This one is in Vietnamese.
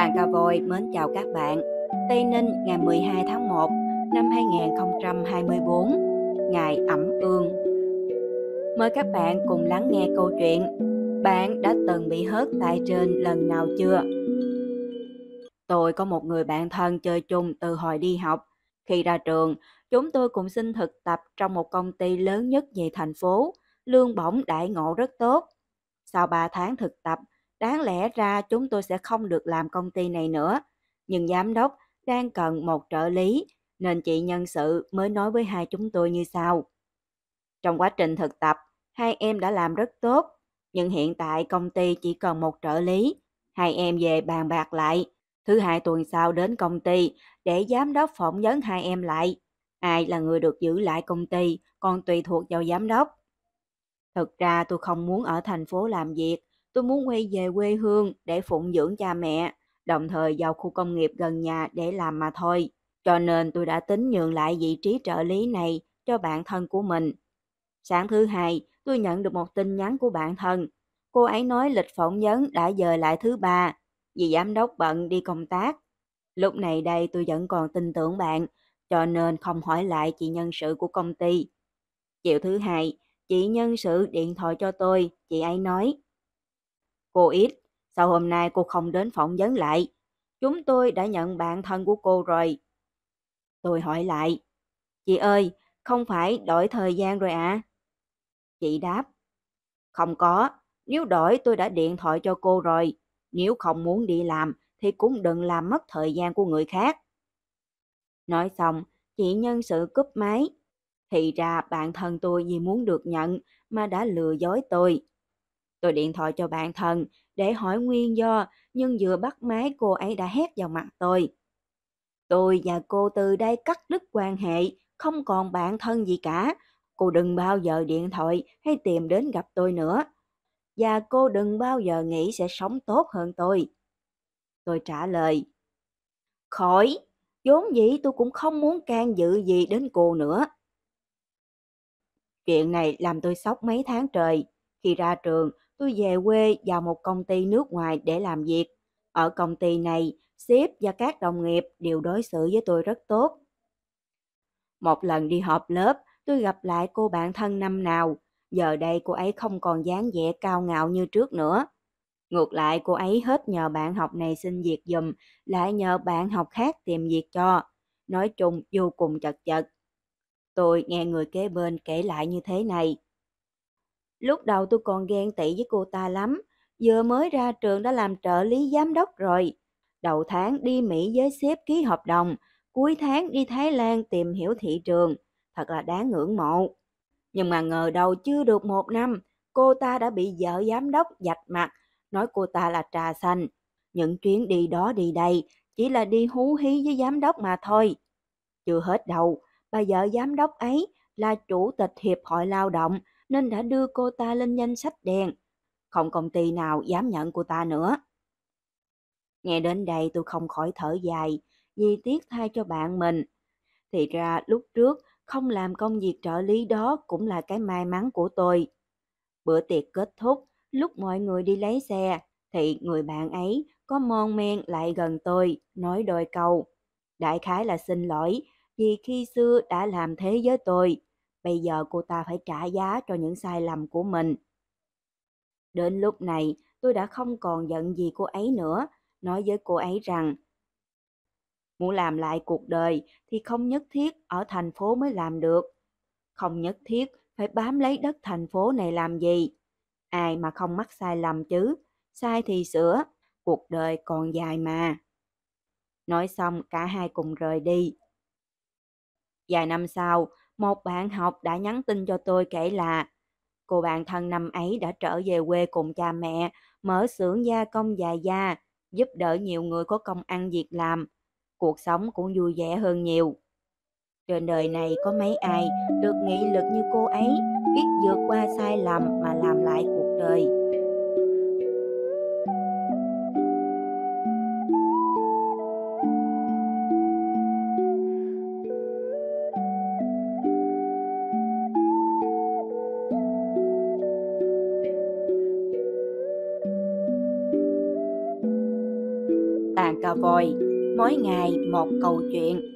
Đàn cà Voi mến chào các bạn. Tây Ninh ngày 12 tháng 1 năm 2024, ngày ẩm ương. Mời các bạn cùng lắng nghe câu chuyện Bạn đã từng bị hớt tay trên lần nào chưa? Tôi có một người bạn thân chơi chung từ hồi đi học. Khi ra trường, chúng tôi cùng xin thực tập trong một công ty lớn nhất về thành phố. Lương bổng đại ngộ rất tốt. Sau 3 tháng thực tập, Đáng lẽ ra chúng tôi sẽ không được làm công ty này nữa, nhưng giám đốc đang cần một trợ lý nên chị nhân sự mới nói với hai chúng tôi như sau. Trong quá trình thực tập, hai em đã làm rất tốt, nhưng hiện tại công ty chỉ cần một trợ lý. Hai em về bàn bạc lại, thứ hai tuần sau đến công ty để giám đốc phỏng vấn hai em lại. Ai là người được giữ lại công ty còn tùy thuộc vào giám đốc. Thực ra tôi không muốn ở thành phố làm việc, Tôi muốn quay về quê hương để phụng dưỡng cha mẹ, đồng thời vào khu công nghiệp gần nhà để làm mà thôi. Cho nên tôi đã tính nhường lại vị trí trợ lý này cho bạn thân của mình. Sáng thứ hai, tôi nhận được một tin nhắn của bạn thân. Cô ấy nói lịch phỏng vấn đã dời lại thứ ba, vì giám đốc bận đi công tác. Lúc này đây tôi vẫn còn tin tưởng bạn, cho nên không hỏi lại chị nhân sự của công ty. Chiều thứ hai, chị nhân sự điện thoại cho tôi, chị ấy nói Cô ít, sao hôm nay cô không đến phỏng vấn lại? Chúng tôi đã nhận bạn thân của cô rồi. Tôi hỏi lại, chị ơi, không phải đổi thời gian rồi à? Chị đáp, không có, nếu đổi tôi đã điện thoại cho cô rồi. Nếu không muốn đi làm thì cũng đừng làm mất thời gian của người khác. Nói xong, chị nhân sự cúp máy. Thì ra bạn thân tôi vì muốn được nhận mà đã lừa dối tôi. Tôi điện thoại cho bạn thân để hỏi nguyên do, nhưng vừa bắt máy cô ấy đã hét vào mặt tôi. Tôi và cô từ đây cắt đứt quan hệ, không còn bạn thân gì cả. Cô đừng bao giờ điện thoại hay tìm đến gặp tôi nữa. Và cô đừng bao giờ nghĩ sẽ sống tốt hơn tôi. Tôi trả lời. Khỏi, vốn dĩ tôi cũng không muốn can dự gì đến cô nữa. Chuyện này làm tôi sốc mấy tháng trời. Khi ra trường, tôi về quê vào một công ty nước ngoài để làm việc. Ở công ty này, sếp và các đồng nghiệp đều đối xử với tôi rất tốt. Một lần đi họp lớp, tôi gặp lại cô bạn thân năm nào. Giờ đây cô ấy không còn dáng vẻ cao ngạo như trước nữa. Ngược lại cô ấy hết nhờ bạn học này xin việc dùm, lại nhờ bạn học khác tìm việc cho. Nói chung vô cùng chật chật. Tôi nghe người kế bên kể lại như thế này. Lúc đầu tôi còn ghen tị với cô ta lắm, vừa mới ra trường đã làm trợ lý giám đốc rồi. Đầu tháng đi Mỹ với sếp ký hợp đồng, cuối tháng đi Thái Lan tìm hiểu thị trường, thật là đáng ngưỡng mộ. Nhưng mà ngờ đầu chưa được một năm, cô ta đã bị vợ giám đốc dạch mặt, nói cô ta là trà xanh. Những chuyến đi đó đi đây, chỉ là đi hú hí với giám đốc mà thôi. Chưa hết đâu, bà vợ giám đốc ấy là chủ tịch Hiệp hội Lao động, nên đã đưa cô ta lên danh sách đen. Không công ty nào dám nhận cô ta nữa. Nghe đến đây tôi không khỏi thở dài, vì tiếc thay cho bạn mình. Thì ra lúc trước không làm công việc trợ lý đó cũng là cái may mắn của tôi. Bữa tiệc kết thúc, lúc mọi người đi lấy xe, thì người bạn ấy có mon men lại gần tôi, nói đôi câu. Đại khái là xin lỗi vì khi xưa đã làm thế với tôi bây giờ cô ta phải trả giá cho những sai lầm của mình. Đến lúc này, tôi đã không còn giận gì cô ấy nữa, nói với cô ấy rằng Muốn làm lại cuộc đời thì không nhất thiết ở thành phố mới làm được. Không nhất thiết phải bám lấy đất thành phố này làm gì. Ai mà không mắc sai lầm chứ, sai thì sửa, cuộc đời còn dài mà. Nói xong cả hai cùng rời đi. Vài năm sau, một bạn học đã nhắn tin cho tôi kể là cô bạn thân năm ấy đã trở về quê cùng cha mẹ, mở xưởng gia công dài da, giúp đỡ nhiều người có công ăn việc làm. Cuộc sống cũng vui vẻ hơn nhiều. Trên đời này có mấy ai được nghị lực như cô ấy, biết vượt qua sai lầm mà làm lại cuộc đời. cà vòi mỗi ngày một câu chuyện